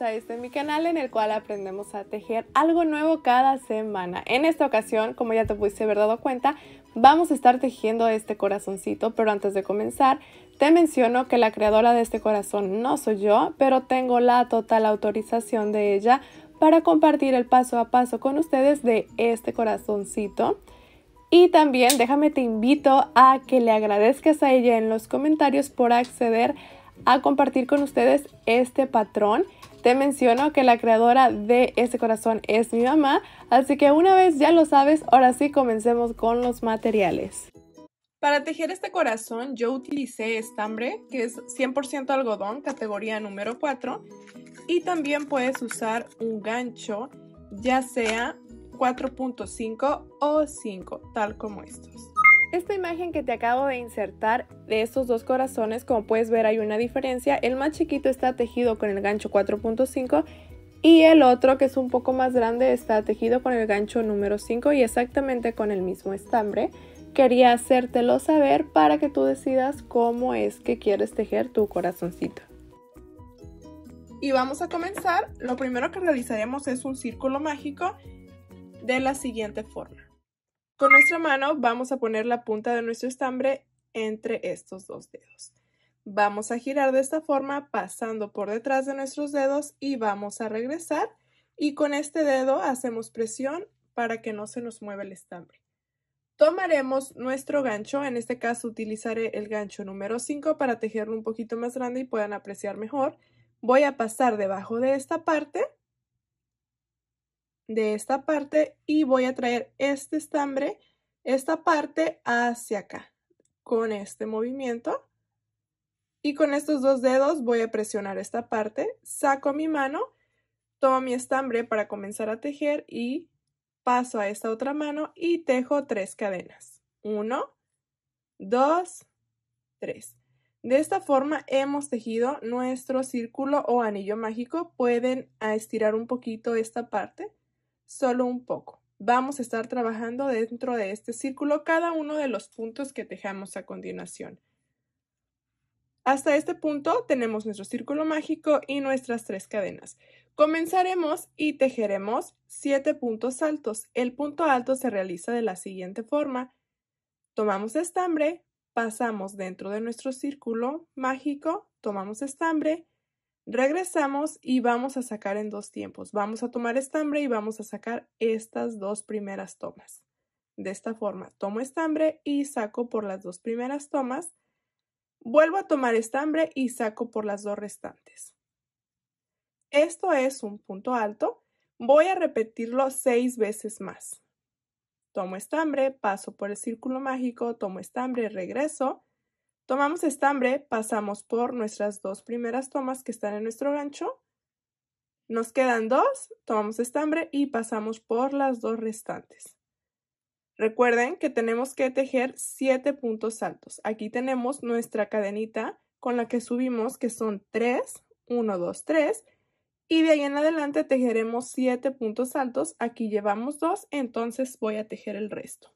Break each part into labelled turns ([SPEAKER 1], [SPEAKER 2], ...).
[SPEAKER 1] a este mi canal en el cual aprendemos a tejer algo nuevo cada semana. En esta ocasión, como ya te pudiste haber dado cuenta, vamos a estar tejiendo este corazoncito, pero antes de comenzar, te menciono que la creadora de este corazón no soy yo, pero tengo la total autorización de ella para compartir el paso a paso con ustedes de este corazoncito. Y también déjame te invito a que le agradezcas a ella en los comentarios por acceder a compartir con ustedes este patrón te menciono que la creadora de ese corazón es mi mamá, así que una vez ya lo sabes, ahora sí comencemos con los materiales. Para tejer este corazón yo utilicé estambre, que es 100% algodón, categoría número 4, y también puedes usar un gancho, ya sea 4.5 o 5, tal como estos. Esta imagen que te acabo de insertar de estos dos corazones, como puedes ver hay una diferencia. El más chiquito está tejido con el gancho 4.5 y el otro que es un poco más grande está tejido con el gancho número 5 y exactamente con el mismo estambre. Quería hacértelo saber para que tú decidas cómo es que quieres tejer tu corazoncito. Y vamos a comenzar. Lo primero que realizaremos es un círculo mágico de la siguiente forma. Con nuestra mano vamos a poner la punta de nuestro estambre entre estos dos dedos. Vamos a girar de esta forma pasando por detrás de nuestros dedos y vamos a regresar y con este dedo hacemos presión para que no se nos mueva el estambre. Tomaremos nuestro gancho, en este caso utilizaré el gancho número 5 para tejerlo un poquito más grande y puedan apreciar mejor. Voy a pasar debajo de esta parte de esta parte y voy a traer este estambre, esta parte hacia acá con este movimiento. Y con estos dos dedos voy a presionar esta parte, saco mi mano, tomo mi estambre para comenzar a tejer y paso a esta otra mano y tejo tres cadenas. Uno, dos, tres. De esta forma hemos tejido nuestro círculo o anillo mágico. Pueden estirar un poquito esta parte solo un poco. Vamos a estar trabajando dentro de este círculo cada uno de los puntos que tejamos a continuación. Hasta este punto tenemos nuestro círculo mágico y nuestras tres cadenas. Comenzaremos y tejeremos siete puntos altos. El punto alto se realiza de la siguiente forma. Tomamos estambre, pasamos dentro de nuestro círculo mágico, tomamos estambre, Regresamos y vamos a sacar en dos tiempos. Vamos a tomar estambre y vamos a sacar estas dos primeras tomas. De esta forma, tomo estambre y saco por las dos primeras tomas. Vuelvo a tomar estambre y saco por las dos restantes. Esto es un punto alto. Voy a repetirlo seis veces más. Tomo estambre, paso por el círculo mágico, tomo estambre, regreso Tomamos estambre, pasamos por nuestras dos primeras tomas que están en nuestro gancho. Nos quedan dos, tomamos estambre y pasamos por las dos restantes. Recuerden que tenemos que tejer siete puntos altos. Aquí tenemos nuestra cadenita con la que subimos que son tres, uno, dos, tres, y de ahí en adelante tejeremos siete puntos altos. Aquí llevamos dos, entonces voy a tejer el resto.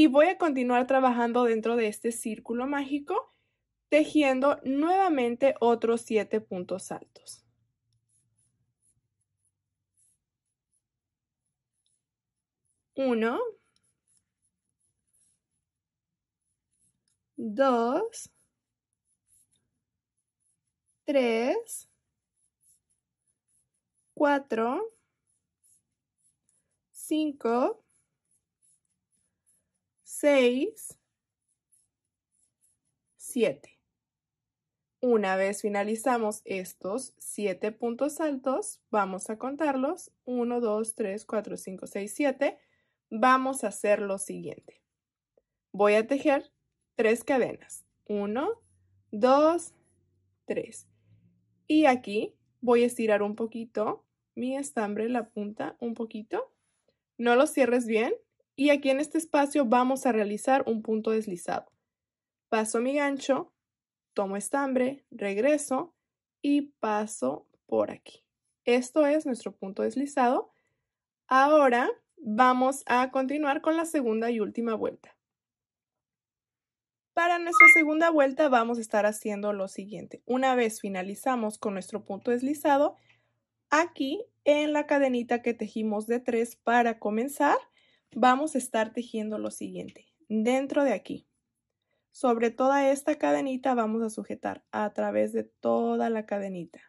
[SPEAKER 1] Y voy a continuar trabajando dentro de este círculo mágico, tejiendo nuevamente otros 7 puntos altos. Uno, dos, tres, cuatro, cinco, 6, 7. Una vez finalizamos estos 7 puntos altos, vamos a contarlos. 1, 2, 3, 4, 5, 6, 7. Vamos a hacer lo siguiente. Voy a tejer 3 cadenas. 1, 2, 3. Y aquí voy a estirar un poquito mi estambre, la punta, un poquito. No lo cierres bien, y aquí en este espacio vamos a realizar un punto deslizado. Paso mi gancho, tomo estambre, regreso y paso por aquí. Esto es nuestro punto deslizado. Ahora vamos a continuar con la segunda y última vuelta. Para nuestra segunda vuelta vamos a estar haciendo lo siguiente. Una vez finalizamos con nuestro punto deslizado, aquí en la cadenita que tejimos de tres para comenzar, vamos a estar tejiendo lo siguiente, dentro de aquí. Sobre toda esta cadenita vamos a sujetar a través de toda la cadenita.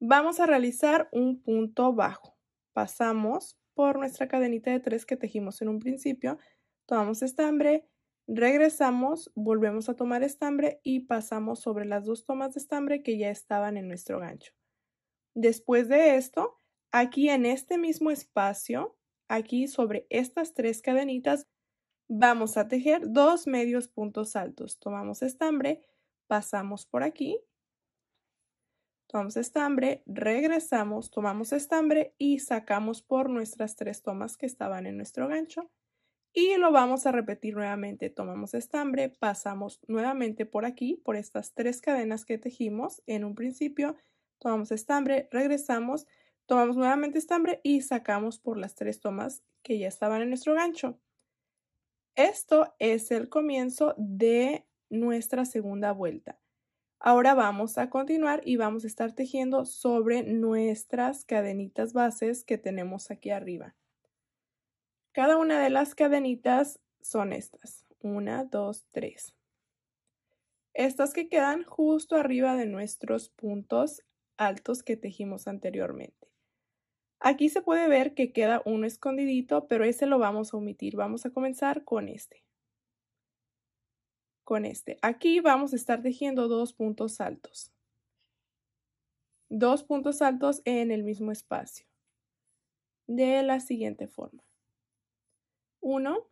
[SPEAKER 1] Vamos a realizar un punto bajo. Pasamos por nuestra cadenita de tres que tejimos en un principio, tomamos estambre, regresamos, volvemos a tomar estambre y pasamos sobre las dos tomas de estambre que ya estaban en nuestro gancho. Después de esto, aquí en este mismo espacio Aquí sobre estas tres cadenitas vamos a tejer dos medios puntos altos. Tomamos estambre, pasamos por aquí, tomamos estambre, regresamos, tomamos estambre y sacamos por nuestras tres tomas que estaban en nuestro gancho. Y lo vamos a repetir nuevamente. Tomamos estambre, pasamos nuevamente por aquí, por estas tres cadenas que tejimos en un principio, tomamos estambre, regresamos Tomamos nuevamente estambre y sacamos por las tres tomas que ya estaban en nuestro gancho. Esto es el comienzo de nuestra segunda vuelta. Ahora vamos a continuar y vamos a estar tejiendo sobre nuestras cadenitas bases que tenemos aquí arriba. Cada una de las cadenitas son estas. Una, dos, tres. Estas que quedan justo arriba de nuestros puntos altos que tejimos anteriormente. Aquí se puede ver que queda uno escondidito, pero ese lo vamos a omitir. Vamos a comenzar con este. Con este. Aquí vamos a estar tejiendo dos puntos altos. Dos puntos altos en el mismo espacio. De la siguiente forma. Uno.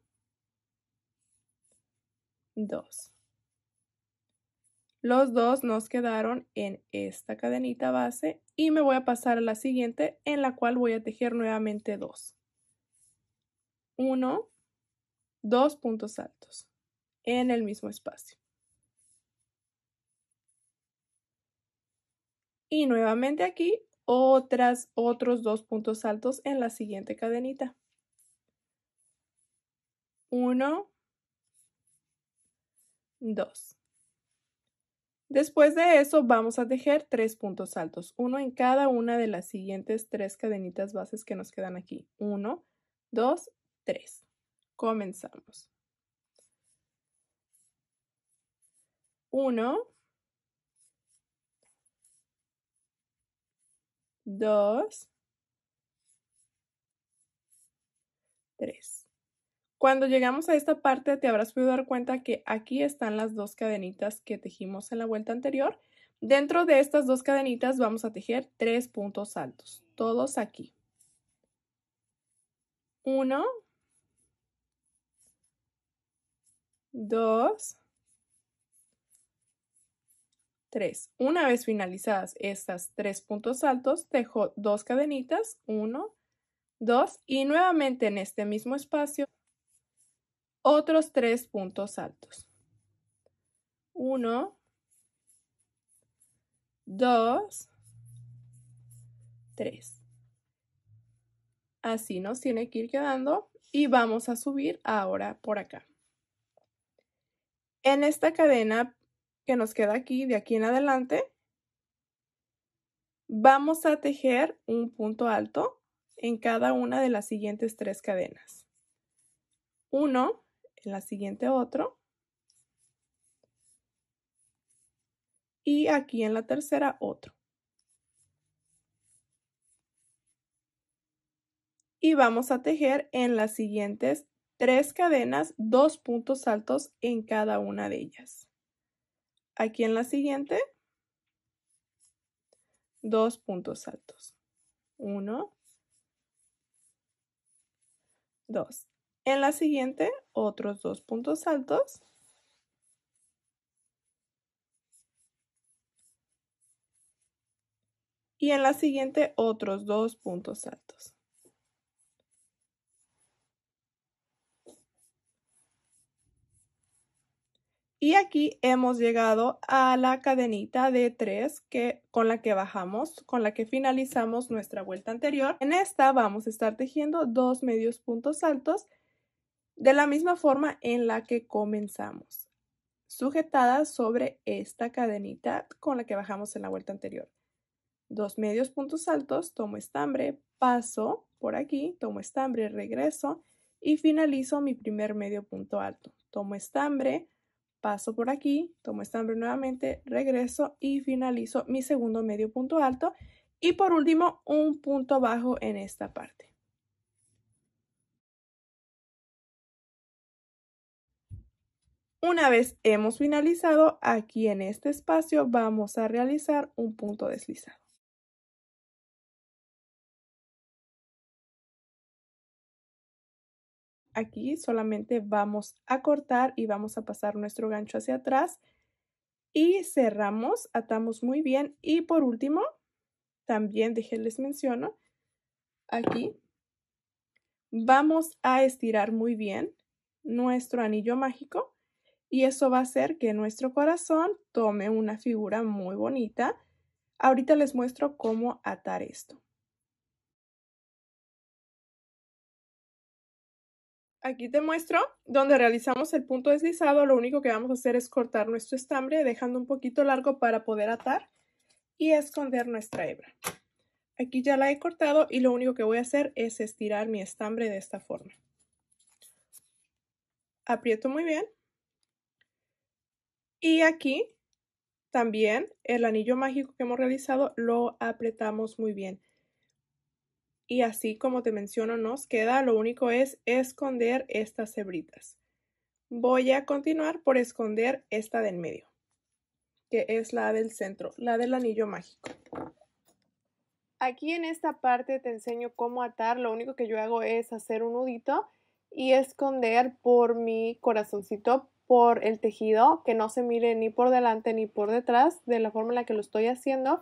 [SPEAKER 1] Dos. Los dos nos quedaron en esta cadenita base y me voy a pasar a la siguiente en la cual voy a tejer nuevamente dos. Uno, dos puntos altos en el mismo espacio. Y nuevamente aquí otras, otros dos puntos altos en la siguiente cadenita. Uno, dos. Después de eso vamos a tejer tres puntos altos, uno en cada una de las siguientes tres cadenitas bases que nos quedan aquí. Uno, dos, tres. Comenzamos. Uno, dos, tres. Cuando llegamos a esta parte te habrás podido dar cuenta que aquí están las dos cadenitas que tejimos en la vuelta anterior. Dentro de estas dos cadenitas vamos a tejer tres puntos altos, todos aquí. Uno, dos, tres. Una vez finalizadas estas tres puntos altos, dejo dos cadenitas, uno, dos, y nuevamente en este mismo espacio otros tres puntos altos. Uno, dos, tres. Así nos tiene que ir quedando y vamos a subir ahora por acá. En esta cadena que nos queda aquí, de aquí en adelante, vamos a tejer un punto alto en cada una de las siguientes tres cadenas. Uno, en la siguiente otro. Y aquí en la tercera otro. Y vamos a tejer en las siguientes tres cadenas, dos puntos altos en cada una de ellas. Aquí en la siguiente, dos puntos altos. Uno, dos. En la siguiente, otros dos puntos altos. Y en la siguiente, otros dos puntos altos. Y aquí hemos llegado a la cadenita de tres que, con la que bajamos, con la que finalizamos nuestra vuelta anterior. En esta vamos a estar tejiendo dos medios puntos altos de la misma forma en la que comenzamos, sujetada sobre esta cadenita con la que bajamos en la vuelta anterior. Dos medios puntos altos, tomo estambre, paso por aquí, tomo estambre, regreso y finalizo mi primer medio punto alto. Tomo estambre, paso por aquí, tomo estambre nuevamente, regreso y finalizo mi segundo medio punto alto. Y por último, un punto bajo en esta parte. Una vez hemos finalizado, aquí en este espacio vamos a realizar un punto deslizado. Aquí solamente vamos a cortar y vamos a pasar nuestro gancho hacia atrás y cerramos, atamos muy bien y por último, también dejé les menciono, aquí vamos a estirar muy bien nuestro anillo mágico y eso va a hacer que nuestro corazón tome una figura muy bonita. Ahorita les muestro cómo atar esto. Aquí te muestro donde realizamos el punto deslizado. Lo único que vamos a hacer es cortar nuestro estambre dejando un poquito largo para poder atar y esconder nuestra hebra. Aquí ya la he cortado y lo único que voy a hacer es estirar mi estambre de esta forma. Aprieto muy bien y aquí también el anillo mágico que hemos realizado lo apretamos muy bien. Y así como te menciono nos queda, lo único es esconder estas hebritas. Voy a continuar por esconder esta en medio, que es la del centro, la del anillo mágico. Aquí en esta parte te enseño cómo atar, lo único que yo hago es hacer un nudito y esconder por mi corazoncito por el tejido, que no se mire ni por delante ni por detrás de la forma en la que lo estoy haciendo.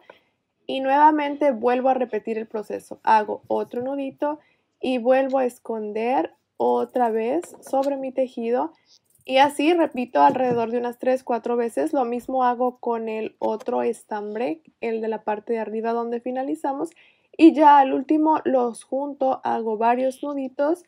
[SPEAKER 1] Y nuevamente vuelvo a repetir el proceso. Hago otro nudito y vuelvo a esconder otra vez sobre mi tejido. Y así repito alrededor de unas 3-4 veces. Lo mismo hago con el otro estambre, el de la parte de arriba donde finalizamos. Y ya al último los junto, hago varios nuditos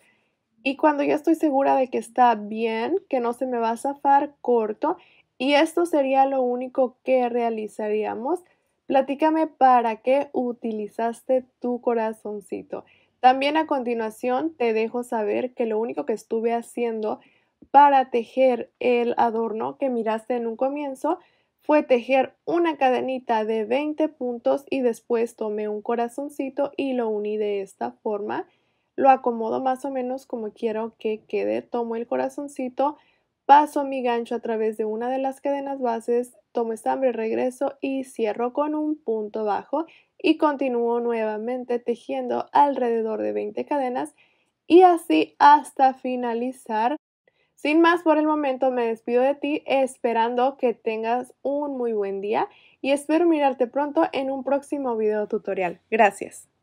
[SPEAKER 1] y cuando ya estoy segura de que está bien, que no se me va a zafar, corto. Y esto sería lo único que realizaríamos. Platícame para qué utilizaste tu corazoncito. También a continuación te dejo saber que lo único que estuve haciendo para tejer el adorno que miraste en un comienzo fue tejer una cadenita de 20 puntos y después tomé un corazoncito y lo uní de esta forma lo acomodo más o menos como quiero que quede, tomo el corazoncito, paso mi gancho a través de una de las cadenas bases, tomo estambre, regreso y cierro con un punto bajo y continúo nuevamente tejiendo alrededor de 20 cadenas y así hasta finalizar. Sin más por el momento me despido de ti esperando que tengas un muy buen día y espero mirarte pronto en un próximo video tutorial. Gracias.